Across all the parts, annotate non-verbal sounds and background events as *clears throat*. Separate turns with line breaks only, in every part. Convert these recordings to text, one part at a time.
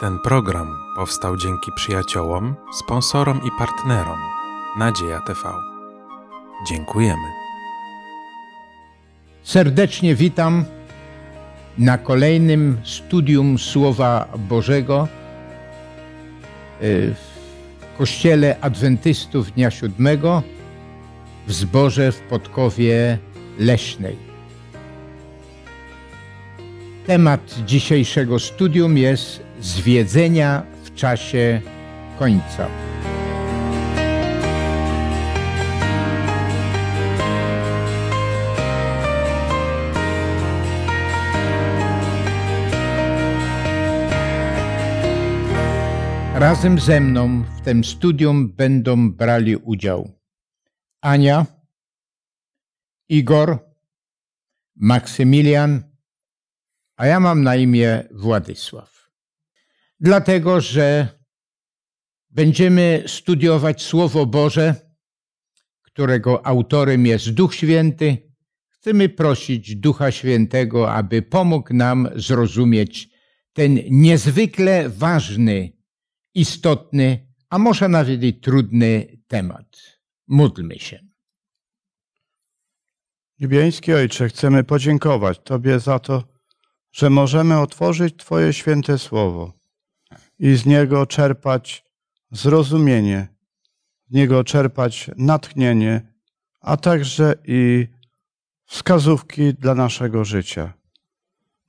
Ten program powstał dzięki przyjaciołom, sponsorom i partnerom Nadzieja TV. Dziękujemy. Serdecznie witam na kolejnym studium Słowa Bożego e, w Kościele Adwentystów Dnia Siódmego w Zborze w Podkowie Leśnej. Temat dzisiejszego studium jest zwiedzenia w czasie końca. Razem ze mną w tym studium będą brali udział Ania, Igor, Maksymilian, a ja mam na imię Władysław dlatego że będziemy studiować Słowo Boże, którego autorem jest Duch Święty. Chcemy prosić Ducha Świętego, aby pomógł nam zrozumieć ten niezwykle ważny, istotny, a może nawet i trudny temat. Módlmy się.
Niebiański Ojcze, chcemy podziękować Tobie za to, że możemy otworzyć Twoje święte słowo i z niego czerpać zrozumienie, z niego czerpać natchnienie, a także i wskazówki dla naszego życia.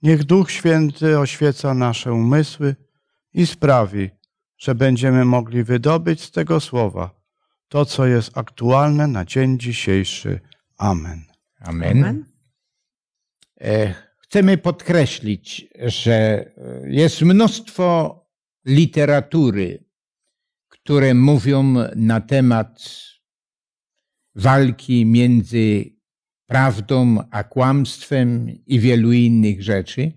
Niech Duch Święty oświeca nasze umysły i sprawi, że będziemy mogli wydobyć z tego słowa to, co jest aktualne na dzień dzisiejszy. Amen. Amen. Amen. E, chcemy podkreślić, że e, jest
mnóstwo literatury, które mówią na temat walki między prawdą a kłamstwem i wielu innych rzeczy,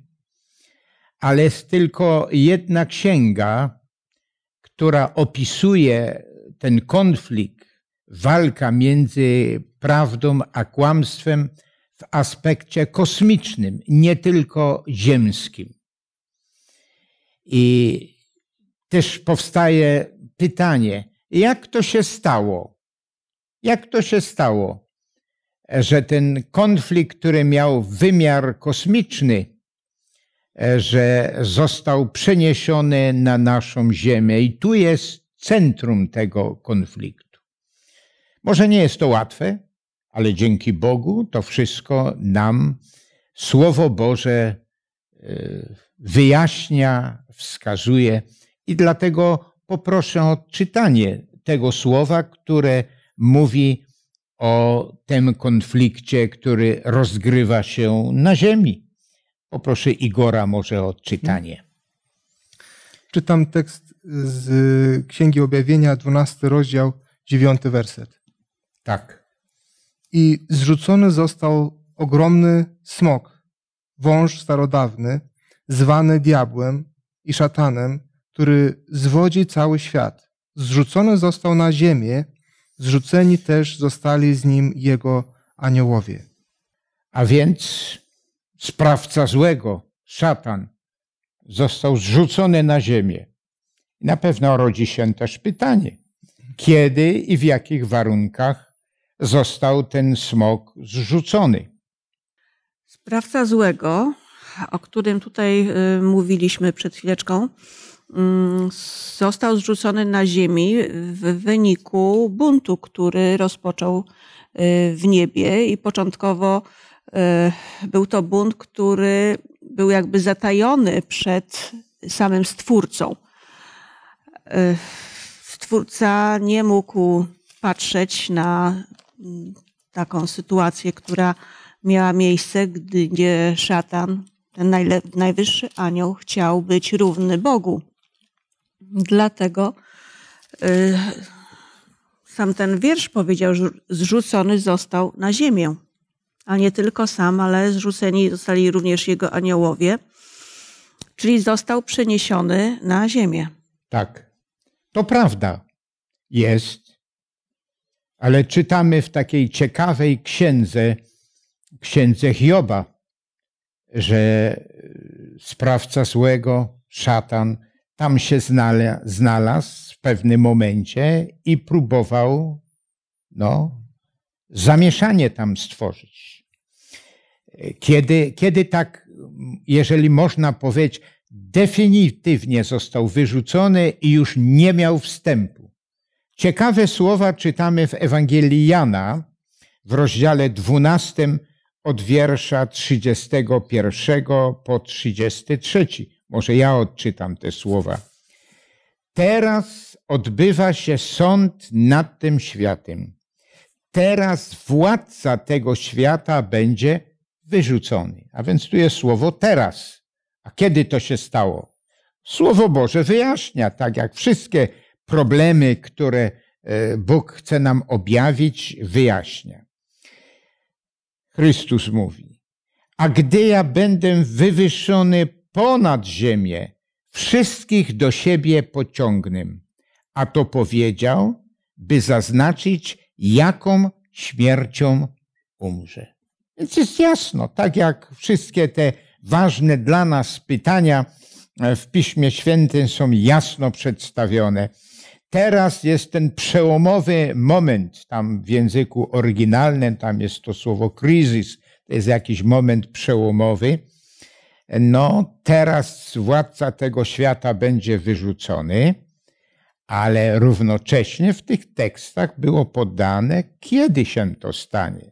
ale jest tylko jedna księga, która opisuje ten konflikt, walka między prawdą a kłamstwem w aspekcie kosmicznym, nie tylko ziemskim. I też powstaje pytanie, jak to się stało? Jak to się stało, że ten konflikt, który miał wymiar kosmiczny, że został przeniesiony na naszą Ziemię i tu jest centrum tego konfliktu. Może nie jest to łatwe, ale dzięki Bogu to wszystko nam Słowo Boże e, wyjaśnia, wskazuje. I dlatego poproszę o odczytanie tego słowa, które mówi o tym konflikcie, który rozgrywa się na Ziemi. Poproszę Igora może o odczytanie.
Czytam tekst z Księgi Objawienia, 12 rozdział, 9 werset. Tak. I zrzucony został ogromny smok, wąż starodawny, zwany diabłem i szatanem, który zwodzi cały świat. Zrzucony został na ziemię, zrzuceni też zostali z nim jego aniołowie.
A więc sprawca złego, szatan, został zrzucony na ziemię. Na pewno rodzi się też pytanie, kiedy i w jakich warunkach został ten smok zrzucony.
Sprawca złego, o którym tutaj y, mówiliśmy przed chwileczką, Mm, został zrzucony na ziemi w wyniku buntu, który rozpoczął y, w niebie i początkowo y, był to bunt, który był jakby zatajony przed samym Stwórcą. Y, Stwórca nie mógł patrzeć na mm, taką sytuację, która miała miejsce, gdzie szatan, ten najwyższy anioł, chciał być równy Bogu. Dlatego y, sam ten wiersz powiedział, że zrzucony został na ziemię. A nie tylko sam, ale zrzuceni zostali również jego aniołowie, czyli został przeniesiony na ziemię.
Tak, to prawda jest, ale czytamy w takiej ciekawej księdze, księdze Hioba, że y, sprawca złego, szatan, tam się znalazł w pewnym momencie i próbował no, zamieszanie tam stworzyć. Kiedy, kiedy tak, jeżeli można powiedzieć, definitywnie został wyrzucony i już nie miał wstępu. Ciekawe słowa czytamy w Ewangelii Jana w rozdziale 12 od wiersza 31 po 33. Może ja odczytam te słowa. Teraz odbywa się sąd nad tym światem. Teraz władca tego świata będzie wyrzucony. A więc tu jest słowo teraz. A kiedy to się stało? Słowo Boże wyjaśnia, tak jak wszystkie problemy, które e, Bóg chce nam objawić, wyjaśnia. Chrystus mówi: A gdy ja będę wywyższony ponad ziemię, wszystkich do siebie pociągnym, A to powiedział, by zaznaczyć, jaką śmiercią umrze. Więc jest jasno, tak jak wszystkie te ważne dla nas pytania e, w Piśmie Świętym są jasno przedstawione. Teraz jest ten przełomowy moment, tam w języku oryginalnym, tam jest to słowo kryzys, to jest jakiś moment przełomowy no teraz władca tego świata będzie wyrzucony, ale równocześnie w tych tekstach było podane, kiedy się to stanie.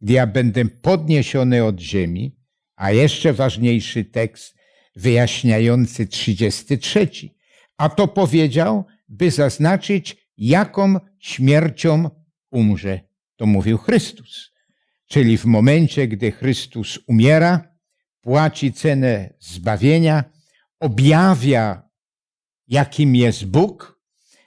Gdy ja będę podniesiony od ziemi, a jeszcze ważniejszy tekst wyjaśniający 33. A to powiedział, by zaznaczyć, jaką śmiercią umrze. To mówił Chrystus. Czyli w momencie, gdy Chrystus umiera, płaci cenę zbawienia, objawia, jakim jest Bóg.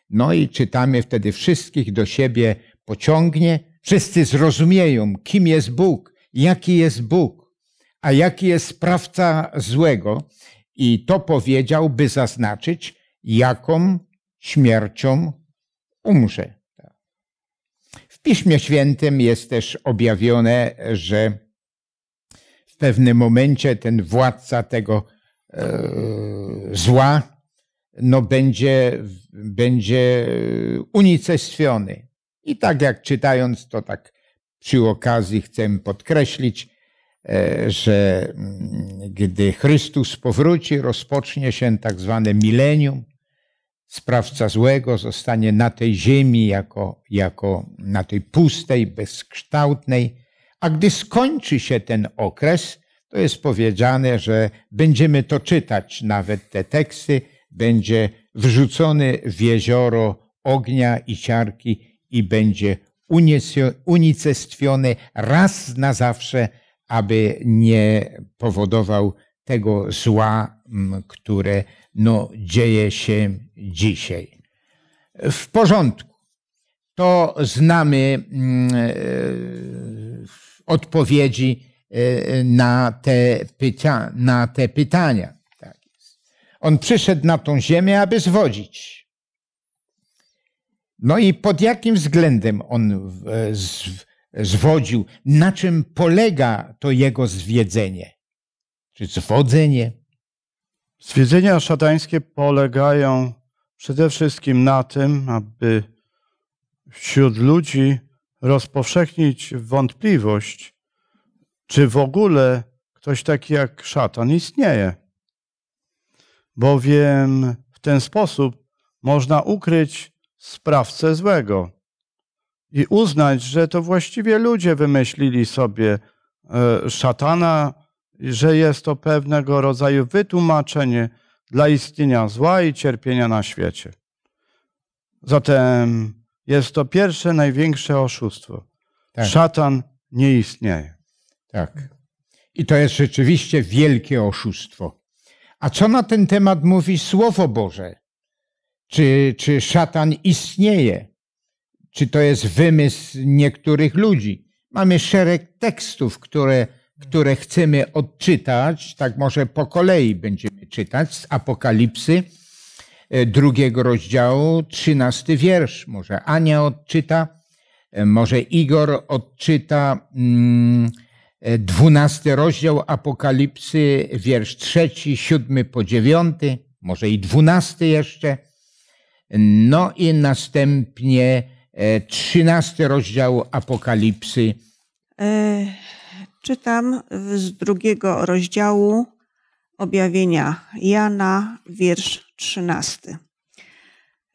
No i czytamy wtedy wszystkich do siebie pociągnie. Wszyscy zrozumieją, kim jest Bóg, jaki jest Bóg, a jaki jest sprawca złego. I to powiedział, by zaznaczyć, jaką śmiercią umrze. W Piśmie Świętym jest też objawione, że w pewnym momencie ten władca tego e, zła no będzie, będzie unicestwiony. I tak jak czytając, to tak przy okazji chcę podkreślić, e, że mm, gdy Chrystus powróci, rozpocznie się tak zwane milenium. Sprawca złego zostanie na tej ziemi, jako, jako na tej pustej, bezkształtnej, a gdy skończy się ten okres, to jest powiedziane, że będziemy to czytać, nawet te teksty, będzie wrzucony w jezioro ognia i siarki i będzie unicestwiony raz na zawsze, aby nie powodował tego zła, które no, dzieje się dzisiaj. W porządku to znamy mm, e, odpowiedzi e, na te, pyta na te pytania. Tak On przyszedł na tą ziemię, aby zwodzić. No i pod jakim względem on e, zwodził? Na czym polega to
jego zwiedzenie? Czy zwodzenie? Zwiedzenia szatańskie polegają przede wszystkim na tym, aby wśród ludzi rozpowszechnić wątpliwość, czy w ogóle ktoś taki jak szatan istnieje. Bowiem w ten sposób można ukryć sprawcę złego i uznać, że to właściwie ludzie wymyślili sobie e, szatana, że jest to pewnego rodzaju wytłumaczenie dla istnienia zła i cierpienia na świecie. Zatem jest to pierwsze, największe oszustwo. Tak. Szatan nie istnieje. Tak. I to jest rzeczywiście wielkie oszustwo. A co na ten temat mówi
Słowo Boże? Czy, czy szatan istnieje? Czy to jest wymysł niektórych ludzi? Mamy szereg tekstów, które, które chcemy odczytać, tak może po kolei będziemy czytać z Apokalipsy E, drugiego rozdziału, trzynasty wiersz. Może Ania odczyta, e, może Igor odczyta mm, e, dwunasty rozdział Apokalipsy, wiersz trzeci, siódmy po dziewiąty, może i dwunasty jeszcze. No i następnie trzynasty rozdział Apokalipsy.
E, czytam z drugiego rozdziału objawienia Jana, wiersz 13.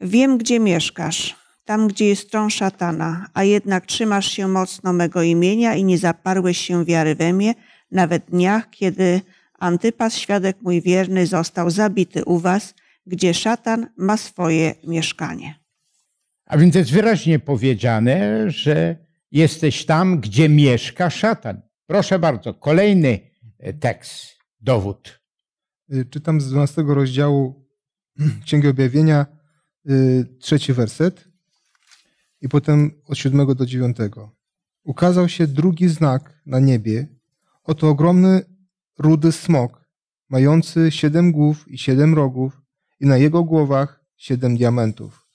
Wiem, gdzie mieszkasz, tam, gdzie jest tron szatana, a jednak trzymasz się mocno mego imienia i nie zaparłeś się wiary we mnie, nawet dniach, kiedy Antypas, świadek mój wierny, został zabity u was, gdzie szatan ma swoje mieszkanie.
A więc jest wyraźnie powiedziane, że jesteś tam, gdzie mieszka szatan. Proszę bardzo,
kolejny e, tekst, dowód. Y, czytam z 12 rozdziału *clears throat* Księgi Objawienia, y, trzeci werset i potem od 7 do 9. Ukazał się drugi znak na niebie. Oto ogromny rudy smok, mający siedem głów i siedem rogów, i na jego głowach siedem diamentów.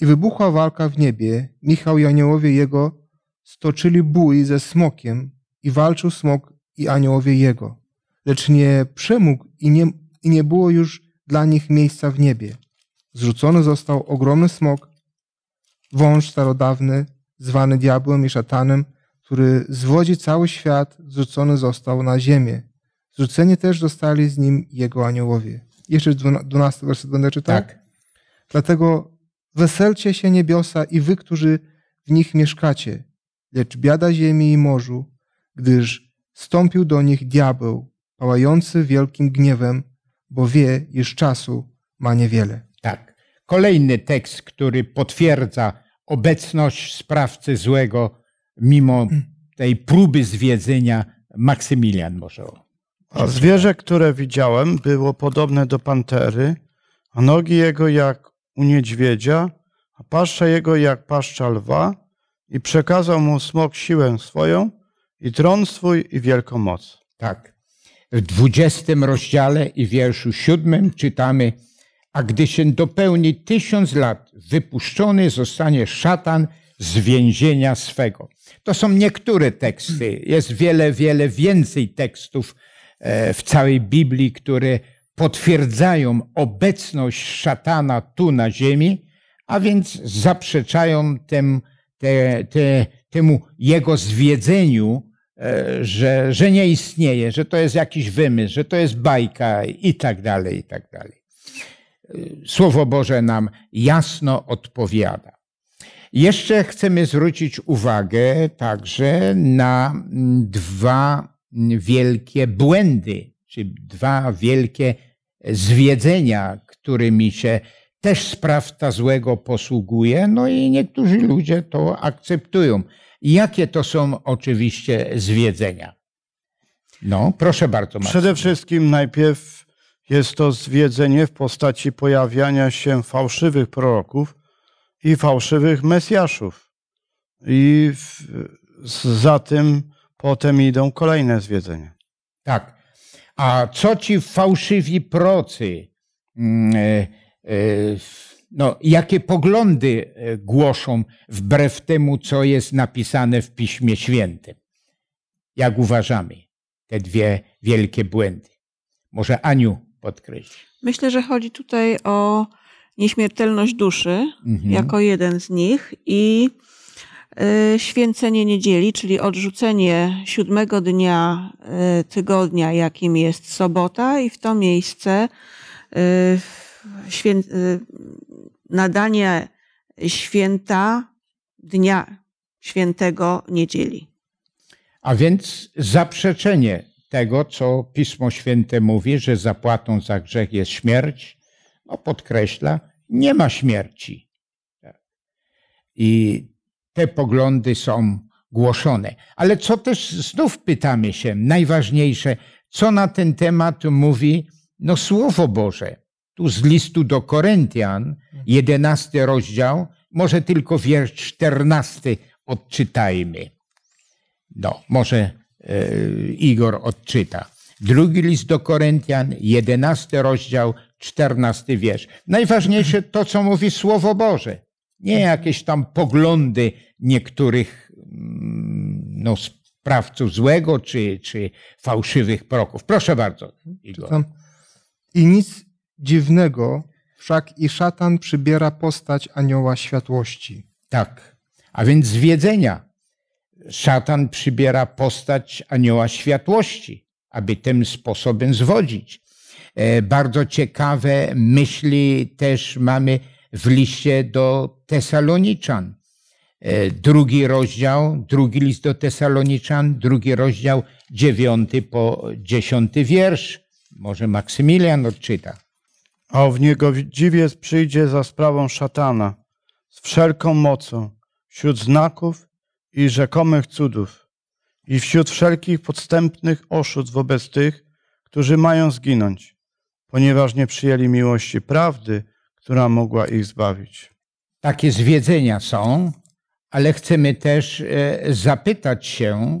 I wybuchła walka w niebie. Michał i aniołowie jego stoczyli bój ze smokiem i walczył smok i aniołowie jego lecz nie przemógł i nie, i nie było już dla nich miejsca w niebie. Zrzucony został ogromny smok, wąż starodawny, zwany diabłem i szatanem, który zwodzi cały świat, zrzucony został na ziemię. Zrzuceni też zostali z nim jego aniołowie. Jeszcze 12 werset będę czytał. Tak. Dlatego weselcie się niebiosa i wy, którzy w nich mieszkacie, lecz biada ziemi i morzu, gdyż stąpił do nich diabeł, pałający wielkim gniewem, bo wie, iż czasu ma niewiele. Tak. Kolejny tekst, który potwierdza
obecność sprawcy złego, mimo tej próby zwiedzenia
Maksymilian może. A zwierzę, które widziałem, było podobne do pantery, a nogi jego jak u niedźwiedzia, a paszcza jego jak paszcza lwa, i przekazał mu smok siłę swoją, i tron swój, i wielką moc. Tak w dwudziestym rozdziale i wierszu siódmym
czytamy, a gdy się dopełni tysiąc lat, wypuszczony zostanie szatan z więzienia swego. To są niektóre teksty. Jest wiele, wiele więcej tekstów e, w całej Biblii, które potwierdzają obecność szatana tu na ziemi, a więc zaprzeczają te, te, temu jego zwiedzeniu E, że, że nie istnieje, że to jest jakiś wymysł, że to jest bajka i tak dalej, i tak dalej. E, Słowo Boże nam jasno odpowiada. Jeszcze chcemy zwrócić uwagę także na mm, dwa wielkie błędy, czy dwa wielkie zwiedzenia, którymi się też sprawca złego posługuje, no i niektórzy ludzie to akceptują. Jakie to są oczywiście zwiedzenia? No,
proszę bardzo. Marcin. Przede wszystkim najpierw jest to zwiedzenie w postaci pojawiania się fałszywych proroków i fałszywych mesjaszów. I w, za tym potem idą kolejne zwiedzenia. Tak. A co ci fałszywi procy?
Yy, yy, no, jakie poglądy e, głoszą wbrew temu, co jest napisane w Piśmie Świętym. Jak uważamy te dwie wielkie błędy? Może Aniu podkreśli.
Myślę, że chodzi tutaj o nieśmiertelność duszy mhm. jako jeden z nich i e, święcenie niedzieli, czyli odrzucenie siódmego dnia e, tygodnia, jakim jest sobota, i w to miejsce świę nadanie święta dnia świętego niedzieli.
A więc zaprzeczenie tego, co Pismo Święte mówi, że zapłatą za grzech jest śmierć, no podkreśla, nie ma śmierci. Tak. I te poglądy są głoszone. Ale co też znów pytamy się, najważniejsze, co na ten temat mówi no, Słowo Boże? tu z listu do Koryntian, mhm. jedenasty rozdział, może tylko wiersz czternasty odczytajmy. No, może e, Igor odczyta. Drugi list do Koryntian, jedenasty rozdział, czternasty wiersz. Najważniejsze to, co mówi Słowo Boże. Nie mhm. jakieś tam poglądy niektórych mm, no, sprawców złego czy, czy fałszywych proków. Proszę bardzo,
Igor. I nic dziwnego, wszak i szatan przybiera postać anioła światłości.
Tak, a więc zwiedzenia, Szatan przybiera postać anioła światłości, aby tym sposobem zwodzić. E, bardzo ciekawe myśli też mamy w liście do Tesaloniczan. E, drugi rozdział, drugi list do Tesaloniczan, drugi rozdział, dziewiąty po dziesiąty wiersz. Może Maksymilian odczyta
a w niegodziwiec przyjdzie za sprawą szatana z wszelką mocą, wśród znaków i rzekomych cudów i wśród wszelkich podstępnych oszustw wobec tych, którzy mają zginąć, ponieważ nie przyjęli miłości prawdy, która mogła ich zbawić.
Takie zwiedzenia są, ale chcemy też e, zapytać się,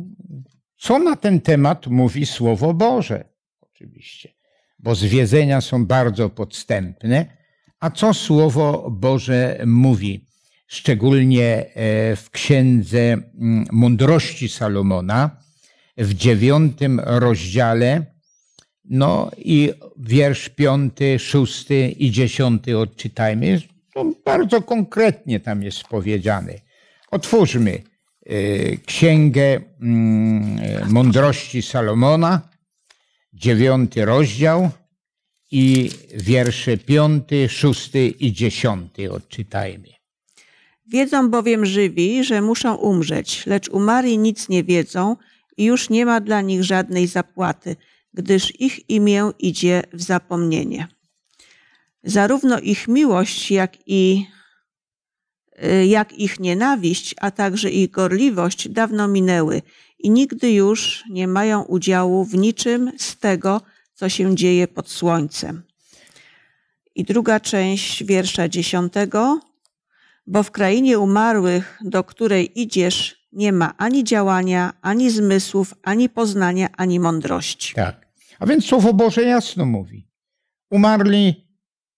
co na ten temat mówi Słowo Boże. Oczywiście bo zwiedzenia są bardzo podstępne. A co Słowo Boże mówi, szczególnie e, w Księdze mm, Mądrości Salomona, w dziewiątym rozdziale, no i wiersz piąty, szósty i dziesiąty odczytajmy. To bardzo konkretnie tam jest powiedziane. Otwórzmy e, Księgę mm, e, Mądrości Salomona, dziewiąty rozdział i wiersze piąty, szósty i dziesiąty odczytajmy.
Wiedzą bowiem żywi, że muszą umrzeć, lecz umarli nic nie wiedzą i już nie ma dla nich żadnej zapłaty, gdyż ich imię idzie w zapomnienie. Zarówno ich miłość, jak i y, jak ich nienawiść, a także ich gorliwość dawno minęły i nigdy już nie mają udziału w niczym z tego, co się dzieje pod słońcem. I druga część wiersza dziesiątego. Bo w krainie umarłych, do której idziesz, nie ma ani działania, ani zmysłów, ani poznania, ani mądrości. Tak.
A więc Słowo Boże jasno mówi.
Umarli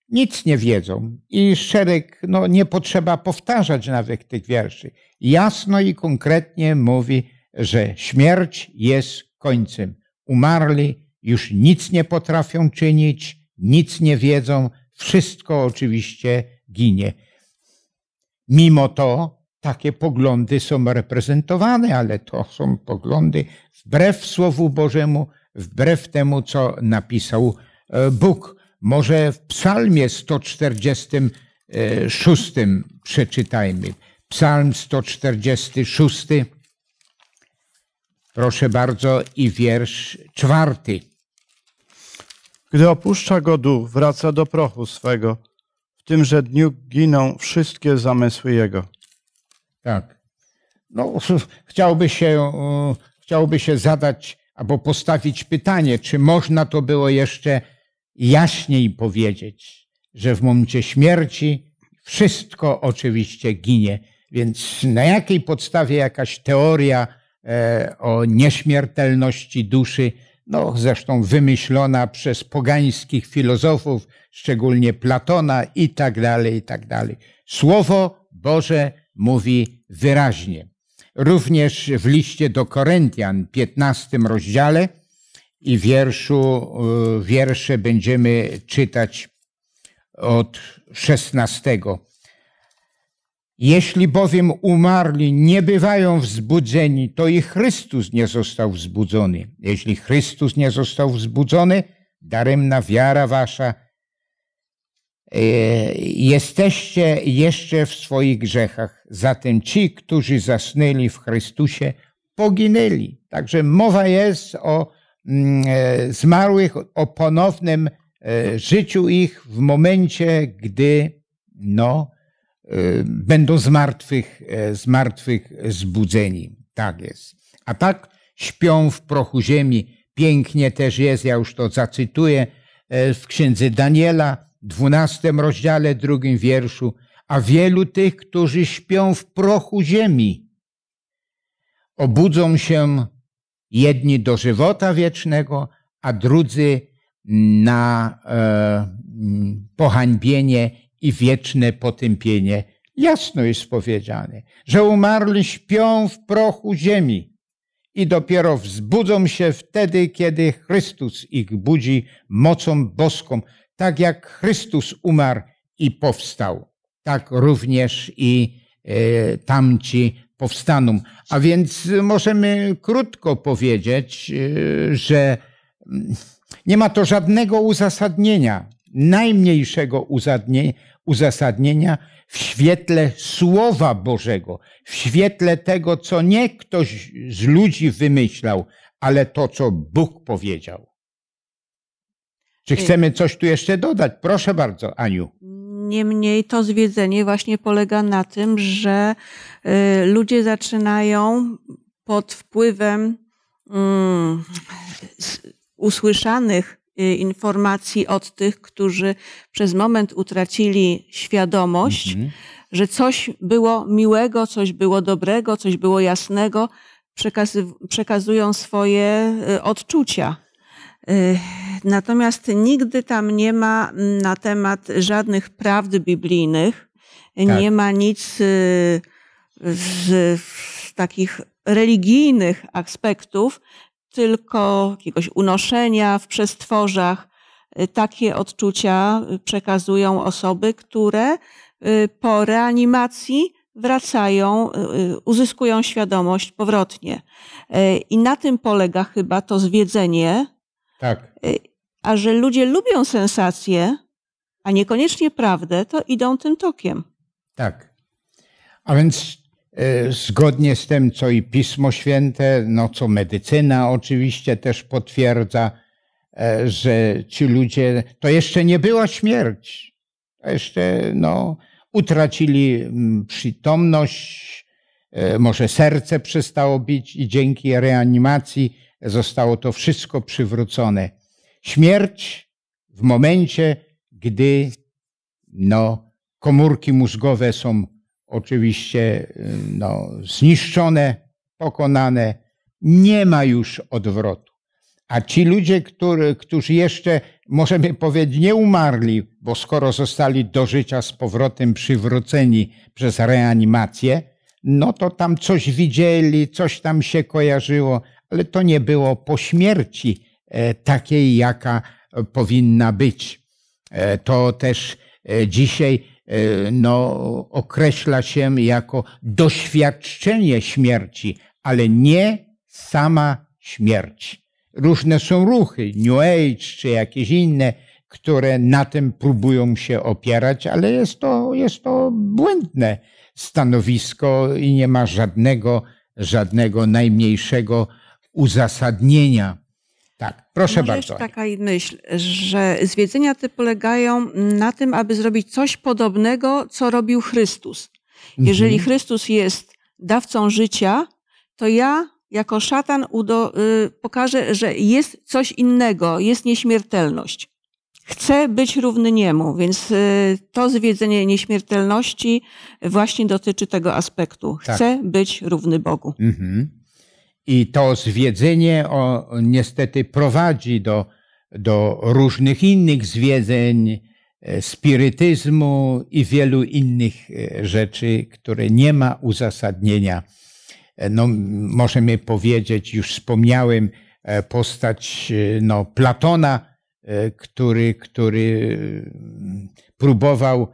nic nie wiedzą i szereg, no nie potrzeba powtarzać nawet tych wierszy. Jasno i konkretnie mówi, że śmierć jest końcem. Umarli już nic nie potrafią czynić, nic nie wiedzą, wszystko oczywiście ginie. Mimo to takie poglądy są reprezentowane, ale to są poglądy wbrew Słowu Bożemu, wbrew temu, co napisał e, Bóg. Może w Psalmie 146 przeczytajmy. Psalm 146 Proszę bardzo,
i wiersz czwarty. Gdy opuszcza go duch, wraca do prochu swego. W tymże dniu giną wszystkie zamysły jego.
Tak. No, *laughs* chciałby się, chciałby się zadać albo postawić pytanie, czy można to było jeszcze jaśniej powiedzieć, że w momencie śmierci wszystko oczywiście ginie. Więc na jakiej podstawie jakaś teoria, E, o nieśmiertelności duszy, no zresztą wymyślona przez pogańskich filozofów, szczególnie Platona i tak dalej, i tak dalej. Słowo Boże mówi wyraźnie. Również w liście do Koryntian, 15 rozdziale i wierszu, e, wiersze będziemy czytać od 16 jeśli bowiem umarli nie bywają wzbudzeni, to i Chrystus nie został wzbudzony. Jeśli Chrystus nie został wzbudzony, daremna wiara wasza, e, jesteście jeszcze w swoich grzechach. Zatem ci, którzy zasnęli w Chrystusie, poginęli. Także mowa jest o mm, e, zmarłych, o ponownym e, życiu ich w momencie, gdy no, Y, będą z martwych, e, z martwych zbudzeni. Tak jest. A tak śpią w prochu ziemi. Pięknie też jest, ja już to zacytuję, e, w księdze Daniela, dwunastym rozdziale, drugim wierszu. A wielu tych, którzy śpią w prochu ziemi, obudzą się jedni do żywota wiecznego, a drudzy na e, pohańbienie i wieczne potępienie. Jasno jest powiedziane, że umarli śpią w prochu ziemi i dopiero wzbudzą się wtedy, kiedy Chrystus ich budzi mocą boską, tak jak Chrystus umarł i powstał. Tak również i e, tamci powstaną. A więc możemy krótko powiedzieć, e, że mm, nie ma to żadnego uzasadnienia, najmniejszego uzasadnienia w świetle Słowa Bożego, w świetle tego, co nie ktoś z ludzi wymyślał, ale to, co Bóg powiedział. Czy y- chcemy coś tu jeszcze dodać? Proszę bardzo, Aniu.
Niemniej to zwiedzenie właśnie polega na tym, że y, ludzie zaczynają pod wpływem mm, usłyszanych Y, informacji od tych, którzy przez moment utracili świadomość, mhm. że coś było miłego, coś było dobrego, coś było jasnego, przekazują swoje y, odczucia. Y, natomiast nigdy tam nie ma mm, na temat żadnych prawd biblijnych, tak. nie ma nic z, z takich religijnych aspektów, tylko jakiegoś unoszenia w przestworzach. Y, takie odczucia y, przekazują osoby, które y, po reanimacji wracają, uzyskują świadomość powrotnie. I na tym polega chyba to zwiedzenie. Tak. A że ludzie lubią sensacje, a niekoniecznie prawdę, to idą tym tokiem.
Tak. A więc E, zgodnie z tym, co i Pismo Święte, no co medycyna oczywiście też potwierdza, e, że ci ludzie, to jeszcze nie była śmierć. To jeszcze, no, utracili mm, przytomność, e, może serce przestało bić i dzięki reanimacji zostało to wszystko przywrócone. Śmierć w momencie, gdy, no, komórki mózgowe są oczywiście y, no, zniszczone, pokonane. Nie ma już odwrotu. A ci ludzie, który, którzy jeszcze, możemy powiedzieć, nie umarli, bo skoro zostali do życia z powrotem przywróceni przez reanimację, no to tam coś widzieli, coś tam się kojarzyło, ale to nie było po śmierci e, takiej, jaka powinna być. E, to też e, dzisiaj E, no, określa się jako doświadczenie śmierci, ale nie sama śmierć. Różne są ruchy, New Age czy jakieś inne, które na tym próbują się opierać, ale jest to, jest to błędne stanowisko i nie ma żadnego, żadnego najmniejszego uzasadnienia. Tak, proszę Może bardzo. Jest
taka myśl, że zwiedzenia te polegają na tym, aby zrobić coś podobnego, co robił Chrystus. Mhm. Jeżeli mhm. Chrystus jest dawcą życia, to ja jako szatan udo, y, pokażę, że jest coś innego, jest nieśmiertelność. Chcę być równy niemu, więc y, to zwiedzenie nieśmiertelności właśnie dotyczy tego aspektu. Tak. Chcę tak.
być równy Bogu. Mhm. I to zwiedzenie o, niestety prowadzi do, do różnych innych zwiedzeń, e, spirytyzmu i wielu innych e, rzeczy, które nie ma uzasadnienia. E, no, możemy powiedzieć, już wspomniałem, postać no, Platona, który, który próbował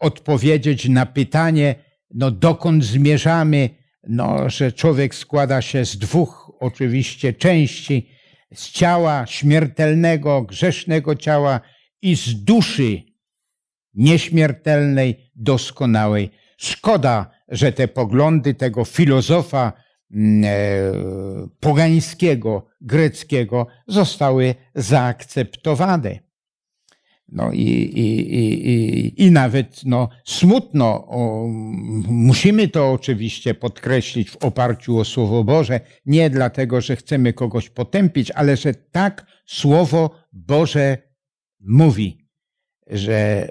odpowiedzieć na pytanie, no, dokąd zmierzamy, no, że człowiek składa się z dwóch oczywiście części, z ciała śmiertelnego, grzesznego ciała i z duszy nieśmiertelnej, doskonałej. Szkoda, że te poglądy tego filozofa mm, e, pogańskiego, greckiego zostały zaakceptowane. No i, i, i, i, i nawet no, smutno, o, musimy to oczywiście podkreślić w oparciu o Słowo Boże, nie dlatego, że chcemy kogoś potępić, ale że tak Słowo Boże mówi, że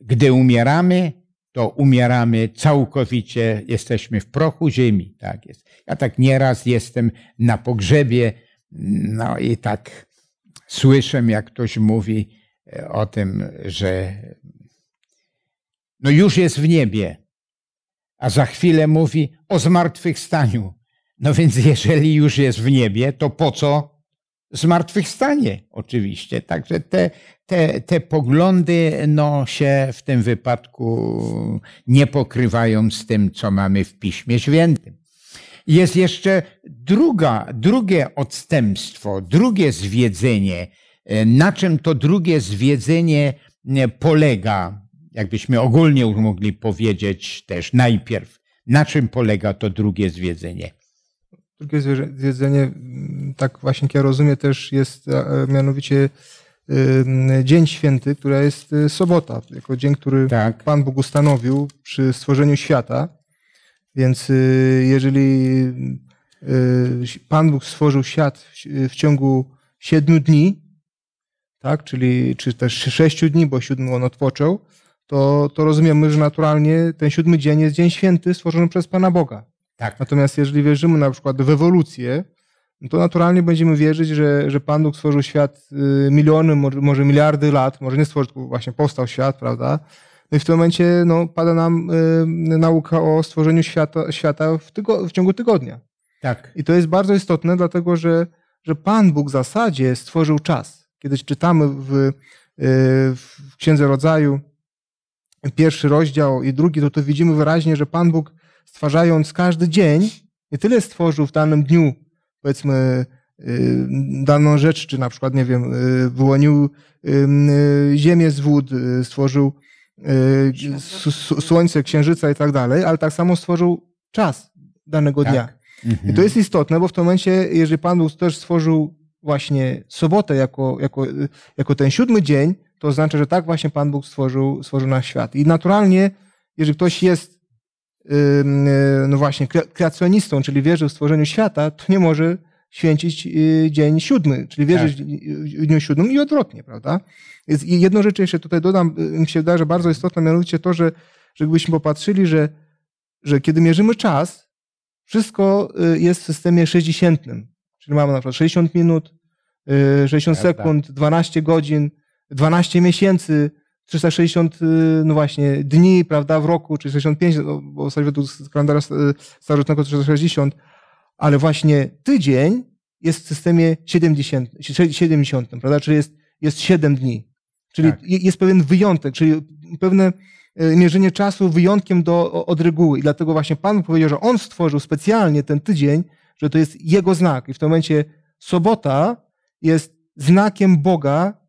gdy umieramy, to umieramy całkowicie, jesteśmy w prochu ziemi. Tak jest. Ja tak nieraz jestem na pogrzebie, no i tak słyszę, jak ktoś mówi, o tym, że no już jest w niebie, a za chwilę mówi o zmartwychwstaniu. No więc jeżeli już jest w niebie, to po co zmartwychwstanie? Oczywiście. Także te, te, te poglądy no, się w tym wypadku nie pokrywają z tym, co mamy w Piśmie Świętym. Jest jeszcze druga, drugie odstępstwo, drugie zwiedzenie, E, na czym to drugie zwiedzenie e, polega? Jakbyśmy ogólnie już mogli powiedzieć też najpierw, na czym polega to drugie zwiedzenie?
Drugie zwiedzenie, tak właśnie jak ja rozumiem, też jest e, mianowicie Dzień Święty, która jest sobota, jako dzień, który tak. Pan Bóg ustanowił przy stworzeniu świata. Więc y, jeżeli y, y, Pan Bóg stworzył świat w ciągu siedmiu dni, tak, czyli czy też sześciu dni, bo siódmy on odpoczął, to, to rozumiemy, że naturalnie ten siódmy dzień jest dzień święty stworzony przez Pana Boga. Tak. Natomiast jeżeli wierzymy na przykład w ewolucję, no to naturalnie będziemy wierzyć, że, że Pan Bóg stworzył świat y, miliony, może miliardy lat, może nie stworzył, tylko właśnie powstał świat, prawda? No i w tym momencie no, pada nam y, nauka o stworzeniu świata, świata w, tygo, w ciągu tygodnia. Tak. I to jest bardzo istotne, dlatego że, że Pan Bóg w zasadzie stworzył czas. Kiedyś czytamy w, y, w Księdze Rodzaju pierwszy rozdział i drugi, to, to widzimy wyraźnie, że Pan Bóg stwarzając każdy dzień, nie tyle stworzył w danym dniu, powiedzmy, y, daną rzecz, czy na przykład, nie wiem, y, wyłonił ziemię z wód, stworzył słońce, księżyca i tak dalej, ale tak samo stworzył czas danego tak. dnia. Mhm. I to mhm. jest istotne, bo w tym momencie, jeżeli Pan Bóg też stworzył właśnie sobotę jako, jako, jako ten siódmy dzień, to oznacza, że tak właśnie Pan Bóg stworzył, stworzył nasz świat. I naturalnie, jeżeli ktoś jest y, no właśnie kreacjonistą, czyli wierzy w stworzeniu świata, to nie może święcić y, dzień siódmy, czyli wierzyć tak. w dniu siódmym i odwrotnie, prawda? I jedną rzecz jeszcze tutaj dodam, y, mi się wydaje, że bardzo istotna, mianowicie to, że, że gdybyśmy popatrzyli, że, że kiedy mierzymy czas, wszystko jest w systemie sześćdziesiętnym. Czyli mamy na przykład 60 minut, 60 y, tak, sekund, 12 godzin, 12 miesięcy, 360, y, no właśnie, dni, prawda, w roku, czy 65, no, bo w według kalendarza y, starożytnego 360, ale właśnie tydzień jest w systemie 70, 70 prawda, czyli jest, jest 7 dni. Czyli tak. jest pewien wyjątek, czyli pewne mierzenie czasu wyjątkiem do, od reguły. I dlatego właśnie Pan powiedział, że On stworzył specjalnie ten tydzień, że to jest jego znak. I w tym momencie sobota jest znakiem Boga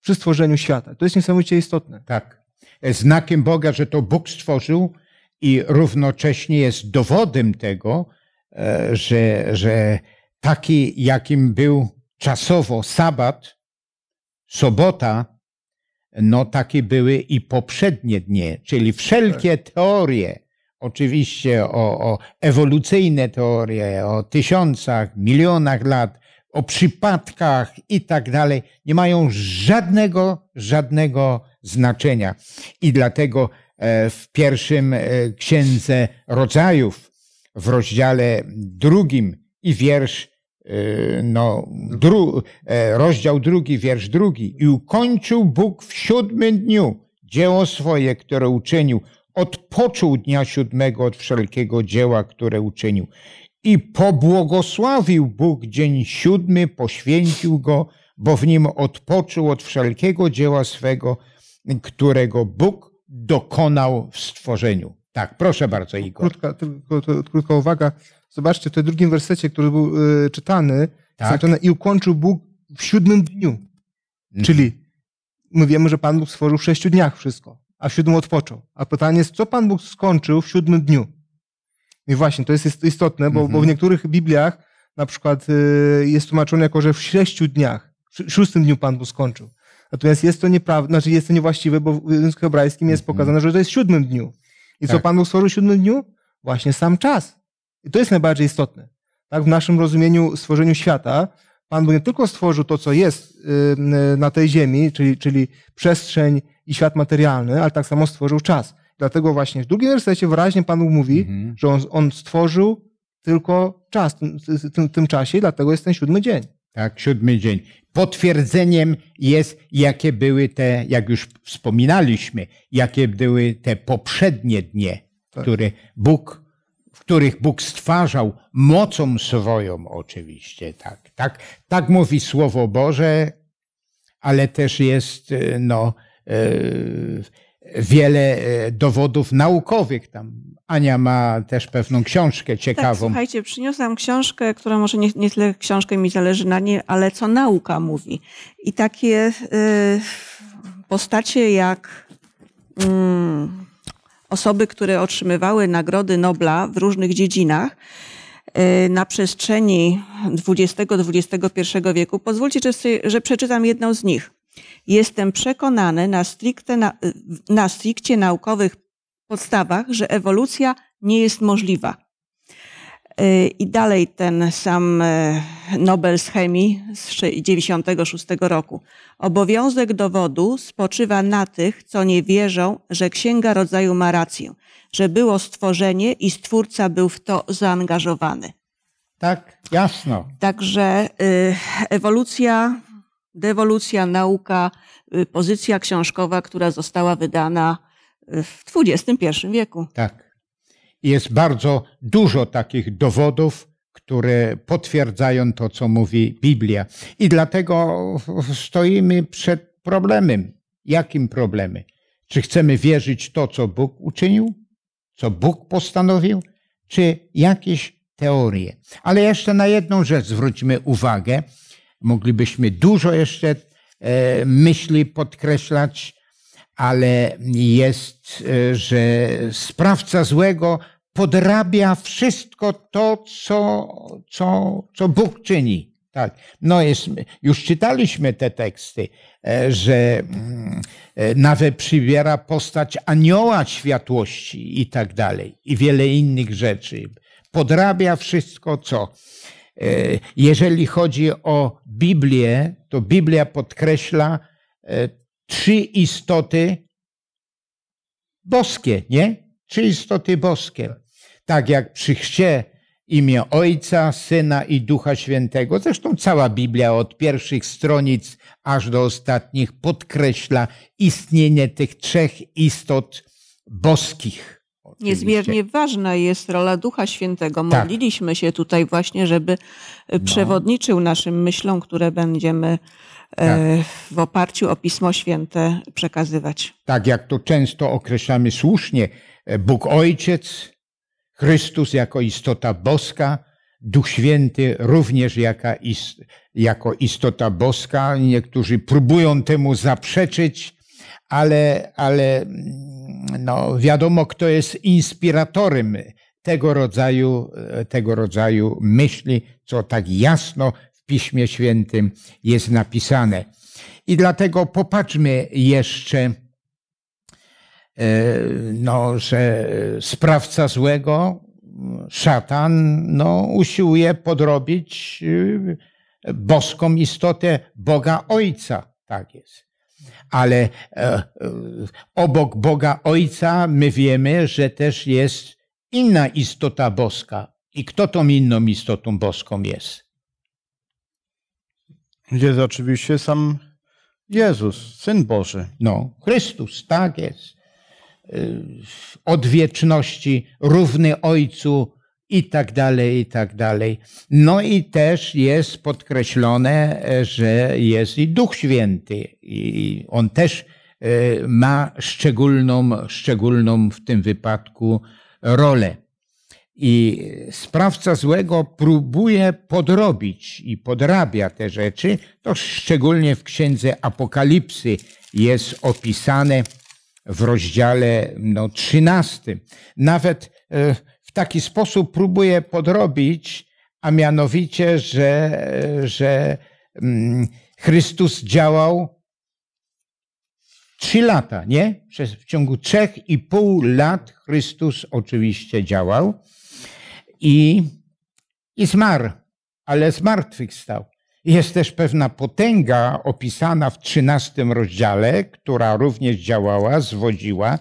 przy stworzeniu świata. To jest niesamowicie istotne. Tak. Znakiem Boga, że to Bóg stworzył i równocześnie
jest dowodem tego, e, że, że taki, jakim był czasowo sabat, sobota, no takie były i poprzednie dnie, czyli wszelkie tak. teorie oczywiście o, o ewolucyjne teorie, o tysiącach, milionach lat, o przypadkach i tak dalej, nie mają żadnego, żadnego znaczenia. I dlatego e, w pierwszym e, księdze rodzajów, w rozdziale drugim i wiersz, e, no, dru, rozdział drugi, wiersz drugi. I ukończył Bóg w siódmym dniu dzieło swoje, które uczynił odpoczął dnia siódmego od wszelkiego dzieła, które uczynił. I pobłogosławił Bóg dzień siódmy, poświęcił go, bo w nim odpoczął od wszelkiego dzieła swego, którego Bóg dokonał w stworzeniu. Tak, proszę bardzo, Igor.
Krótka, tylko, to, krótka uwaga. Zobaczcie, w tym drugim wersecie, który był y, czytany, tak. i ukończył Bóg w siódmym dniu. Mhm. Czyli my wiemy, że Pan Bóg stworzył w sześciu dniach wszystko a w siódmym odpoczął. A pytanie jest, co Pan Bóg skończył w siódmym dniu? I właśnie, to jest istotne, bo, mhm. bo w mhm. niektórych Bibliach na przykład y, jest tłumaczone jako, że w sześciu dniach, w szóstym dniu Pan Bóg skończył. Natomiast jest to nieprawda, znaczy jest to niewłaściwe, bo w języku hebrajskim jest mhm. pokazane, że to jest w siódmym dniu. I tak. co Pan Bóg stworzył w siódmym dniu? Właśnie sam czas. I to jest najbardziej istotne. Tak, w naszym rozumieniu stworzeniu świata Pan Bóg nie tylko stworzył to, co jest y, na tej ziemi, czyli, czyli przestrzeń i świat materialny, ale tak samo stworzył czas. Dlatego właśnie w drugim wersecie wyraźnie Pan Bóg mówi, mhm. że on, on, stworzył tylko czas w tym, tym czasie i dlatego jest ten siódmy dzień.
Tak, siódmy dzień. Potwierdzeniem jest, jakie były te, jak już wspominaliśmy, jakie były te poprzednie dnie, tak. które Bóg których Bóg stwarzał mocą swoją oczywiście, tak, tak, tak mówi Słowo Boże, ale też jest e, no, e, wiele e, dowodów naukowych tam. Ania ma też pewną książkę tak, ciekawą. Tak,
słuchajcie, przyniosłam książkę, która może nie, nie tyle książkę mi zależy na niej, ale co nauka mówi. I takie postacie jak... Mm, osoby, które otrzymywały nagrody Nobla w różnych dziedzinach e, na przestrzeni XX-XXI wieku. Pozwólcie, że przeczytam jedną z nich. Jestem przekonany na stricte, na, na stricte naukowych podstawach, że ewolucja nie jest możliwa. I dalej ten sam e, Nobel z chemii z 1996 roku. Obowiązek dowodu spoczywa na tych, co nie wierzą, że Księga Rodzaju ma rację, że było stworzenie i Stwórca był w to zaangażowany.
Tak, jasno.
Także y, ewolucja, dewolucja, nauka, y, pozycja książkowa, która została wydana y, w XXI wieku.
Tak jest bardzo dużo takich dowodów, które potwierdzają to, co mówi Biblia. I dlatego stoimy przed problemem. Jakim problemem? Czy chcemy wierzyć to, co Bóg uczynił, co Bóg postanowił, czy jakieś teorie? Ale jeszcze na jedną rzecz zwróćmy uwagę. Moglibyśmy dużo jeszcze e, myśli podkreślać ale jest, e, że sprawca złego podrabia wszystko to, co, co, co Bóg czyni. Tak. No jest, już czytaliśmy te teksty, e, że mm, e, nawet przybiera postać anioła światłości i tak dalej, i wiele innych rzeczy. Podrabia wszystko, co. Jeżeli chodzi o Biblię, to Biblia podkreśla trzy istoty boskie, nie? Trzy istoty boskie. Tak jak przy chrzcie imię Ojca, Syna i Ducha Świętego. Zresztą cała Biblia od pierwszych stronic aż do ostatnich podkreśla istnienie tych trzech istot boskich. Niezmiernie
ważna jest rola Ducha Świętego. Tak. Modliliśmy tak. się tutaj właśnie, żeby e, no. przewodniczył naszym myślom, które będziemy e, tak. w oparciu o Pismo Święte przekazywać. Tak, jak to często określamy słusznie, e, Bóg Ojciec,
Chrystus jako istota boska, Duch Święty również jako istota boska. Niektórzy próbują temu zaprzeczyć, ale, ale mm, no, wiadomo, kto jest inspiratorem tego rodzaju, e, tego rodzaju myśli, co tak jasno w Piśmie Świętym jest napisane. I dlatego popatrzmy jeszcze, e, no, że sprawca złego, szatan, no, usiłuje podrobić e, boską istotę Boga Ojca. Tak jest ale e, e, obok Boga Ojca my wiemy, że też jest inna istota boska. I kto tą inną istotą boską jest? Jest oczywiście sam Jezus, Syn Boży. No, Chrystus, tak jest. E, od wieczności, równy Ojcu, i tak dalej, i tak dalej. No i też jest podkreślone, e, że jest i Duch Święty, i on też e, ma szczególną, szczególną w tym wypadku rolę. I sprawca złego próbuje podrobić i podrabia te rzeczy. To szczególnie w księdze Apokalipsy jest opisane w rozdziale no, 13. Nawet e, taki sposób próbuje podrobić, a mianowicie, że, że mm, Chrystus działał trzy lata, nie? Przez, w ciągu trzech i pół lat Chrystus oczywiście działał i, i zmarł, ale zmartwychwstał. Jest też pewna potęga opisana w XIII rozdziale, która również działała, zwodziła.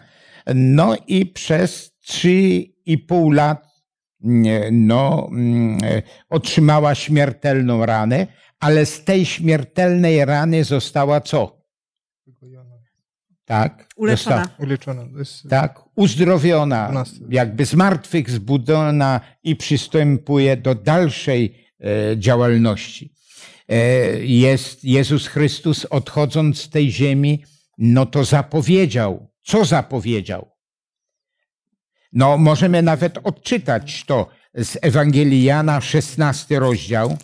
No i przez trzy i pół lat no, mm, otrzymała śmiertelną ranę, ale z tej śmiertelnej rany została co? Tak.
Uleczona. Została, Uleczona. Tak,
uzdrowiona, jakby zmartwychwzbudzona i przystępuje do dalszej e, działalności. E, jest Jezus Chrystus odchodząc z tej ziemi, no to zapowiedział. Co zapowiedział? No, możemy nawet odczytać to z Ewangelii Jana, 16 rozdział.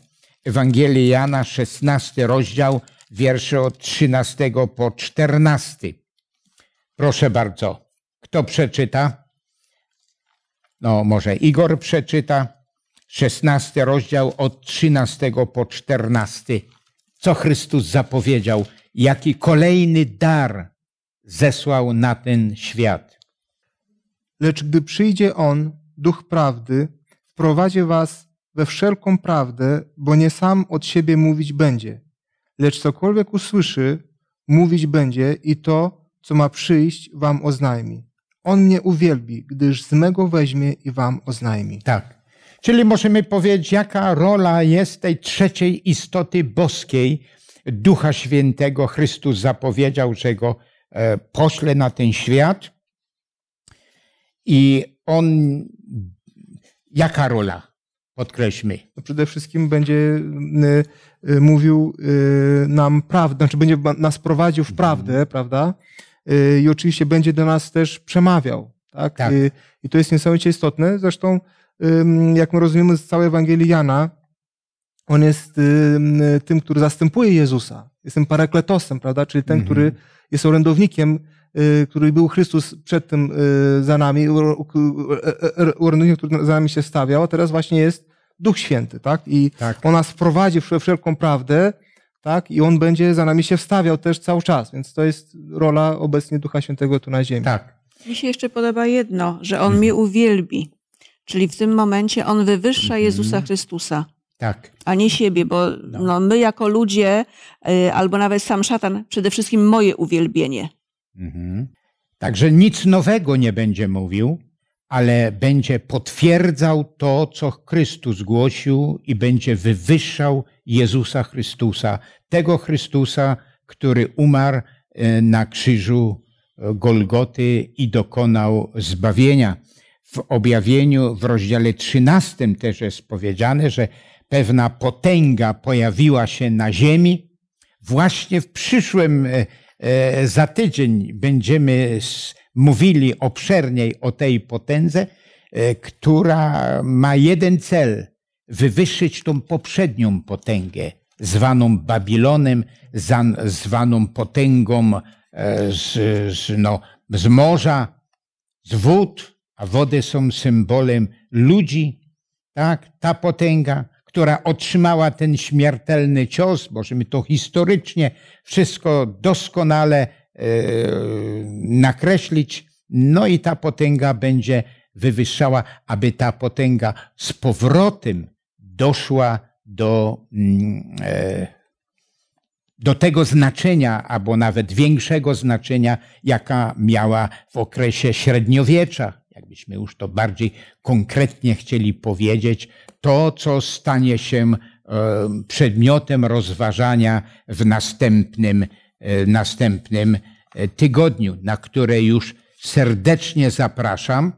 Ewangelii Jana, 16 rozdział, wiersze od 13 po 14. Proszę bardzo, kto przeczyta? No, może Igor przeczyta. 16 rozdział od 13 po 14. Co Chrystus zapowiedział? Jaki kolejny dar
zesłał na ten świat? Lecz gdy przyjdzie On, Duch Prawdy, wprowadzi was we wszelką prawdę, bo nie sam od siebie mówić będzie, lecz cokolwiek usłyszy, mówić będzie i to, co ma przyjść, wam oznajmi. On mnie uwielbi, gdyż z mego weźmie i wam oznajmi. Tak. Czyli możemy powiedzieć, jaka rola jest tej trzeciej istoty
boskiej, Ducha Świętego. Chrystus zapowiedział, że go e, pośle na ten świat i on,
jaka rola? Podkreślmy. Przede wszystkim będzie y, y, mówił y, nam prawdę, znaczy będzie nas prowadził w mhm. prawdę, mm. prawda? I oczywiście będzie do nas też przemawiał, tak? tak. I, I, to jest niesamowicie istotne. Zresztą, jak my rozumiemy z całej Ewangelii Jana, on jest tym, który zastępuje Jezusa. Jest tym parakletosem, prawda? Czyli ten, mm. który jest orędownikiem Y, który był Chrystus przed tym y, za nami, orędownikiem, który za nami się stawiał, a teraz właśnie jest Duch Święty, tak? I tak. on nas wprowadzi w wszelką prawdę, tak? I on będzie za nami się wstawiał też cały czas, więc to jest rola obecnie Ducha Świętego tu na ziemi. Tak.
Mi się jeszcze podoba jedno, że on mnie uwielbi. Czyli w tym momencie on wywyższa mhm. Jezusa Chrystusa. Tak. A nie siebie, bo no. no my jako ludzie, y, albo nawet sam szatan, przede wszystkim moje uwielbienie.
Mhm. Także nic nowego nie będzie mówił, ale będzie potwierdzał to, co Chrystus głosił i będzie wywyższał Jezusa Chrystusa, tego Chrystusa, który umarł e, na krzyżu e, Golgoty i dokonał zbawienia. W objawieniu w rozdziale 13 też jest powiedziane, że pewna potęga pojawiła się na ziemi właśnie w przyszłym e, E, za tydzień będziemy mówili obszerniej o tej potędze, e, która ma jeden cel wywyższyć tą poprzednią potęgę, zwaną Babilonem, zwaną potęgą e, z, z, no, z morza, z wód, a wody są symbolem ludzi. Tak? Ta potęga która otrzymała ten śmiertelny cios, możemy to historycznie wszystko doskonale e, nakreślić, no i ta potęga będzie wywyższała, aby ta potęga z powrotem doszła do, mm, e, do tego znaczenia, albo nawet większego znaczenia, jaka miała w okresie średniowiecza. Jakbyśmy już to bardziej konkretnie chcieli powiedzieć, to, co stanie się e, przedmiotem rozważania w następnym, e, następnym e, tygodniu, na które już serdecznie zapraszam.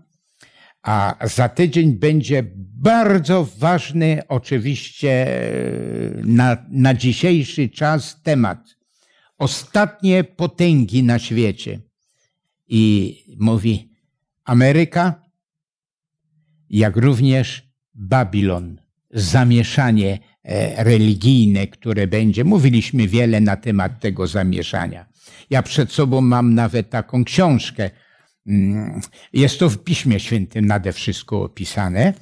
A za tydzień będzie bardzo ważny, oczywiście, na, na dzisiejszy czas temat. Ostatnie potęgi na świecie. I mówi Ameryka, jak również Babilon, zamieszanie e, religijne, które będzie. Mówiliśmy wiele na temat tego zamieszania. Ja przed sobą mam nawet taką książkę. Mm, jest to w Piśmie Świętym nade wszystko opisane.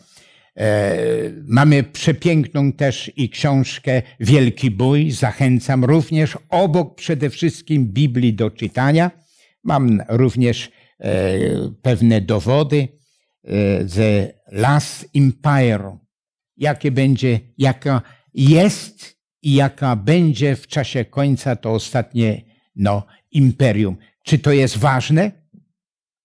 E, mamy przepiękną też i książkę Wielki Bój. Zachęcam również obok przede wszystkim Biblii do czytania. Mam również e, pewne dowody E, the Last Empire, jakie będzie, jaka jest i jaka będzie w czasie końca to ostatnie no, imperium. Czy to jest ważne?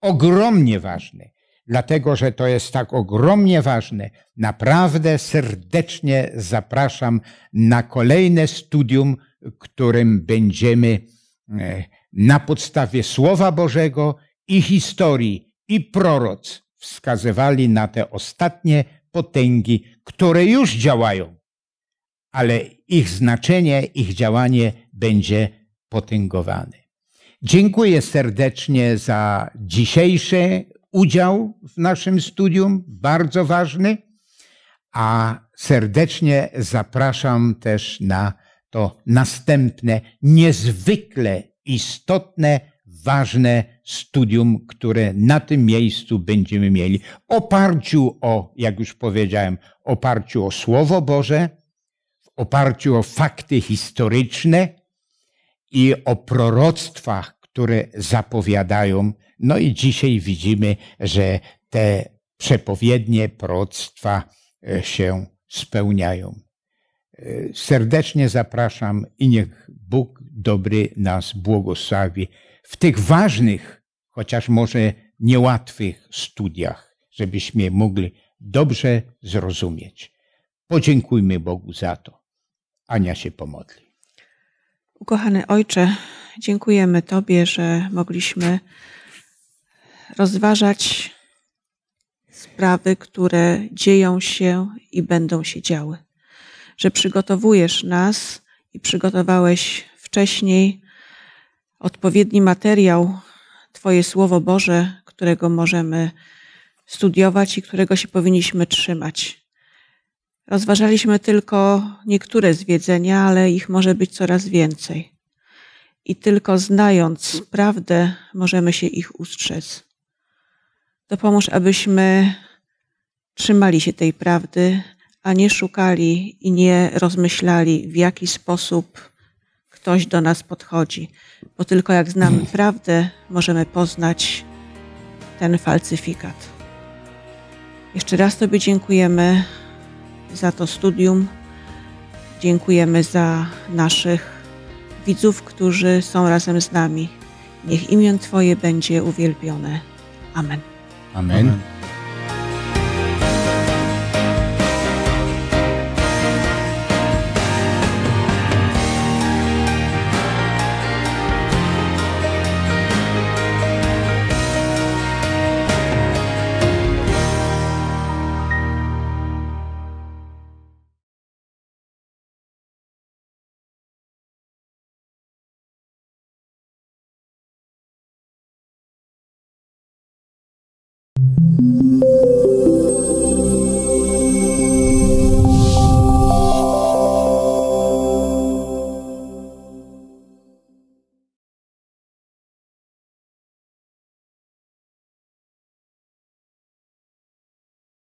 Ogromnie ważne. Dlatego, że to jest tak ogromnie ważne, naprawdę serdecznie zapraszam na kolejne studium, którym będziemy e, na podstawie Słowa Bożego i historii i proroc wskazywali na te ostatnie potęgi, które już działają, ale ich znaczenie, ich działanie będzie potęgowane. Dziękuję serdecznie za dzisiejszy udział w naszym studium, bardzo ważny, a serdecznie zapraszam też na to następne niezwykle istotne ważne studium, które na tym miejscu będziemy mieli. Oparciu o, jak już powiedziałem, oparciu o Słowo Boże, w oparciu o fakty historyczne i o proroctwach, które zapowiadają. No i dzisiaj widzimy, że te przepowiednie proroctwa e, się spełniają. E, serdecznie zapraszam i niech Bóg dobry nas błogosławi w tych ważnych, chociaż może niełatwych studiach, żebyśmy mogli dobrze zrozumieć. Podziękujmy Bogu za to. Ania się
pomodli. Ukochany Ojcze, dziękujemy Tobie, że mogliśmy rozważać sprawy, które dzieją się i będą się działy. Że przygotowujesz nas i przygotowałeś wcześniej odpowiedni materiał, Twoje Słowo Boże, którego możemy studiować i którego się powinniśmy trzymać. Rozważaliśmy tylko niektóre zwiedzenia, ale ich może być coraz więcej. I tylko znając prawdę, możemy się ich ustrzec. Dopomóż, abyśmy trzymali się tej prawdy, a nie szukali i nie rozmyślali, w jaki sposób ktoś do nas podchodzi, bo tylko jak znamy hmm. prawdę, możemy poznać ten falsyfikat. Jeszcze raz Tobie dziękujemy za to studium. Dziękujemy za naszych widzów, którzy są razem z nami. Niech imię Twoje będzie uwielbione. Amen.
Amen. Amen.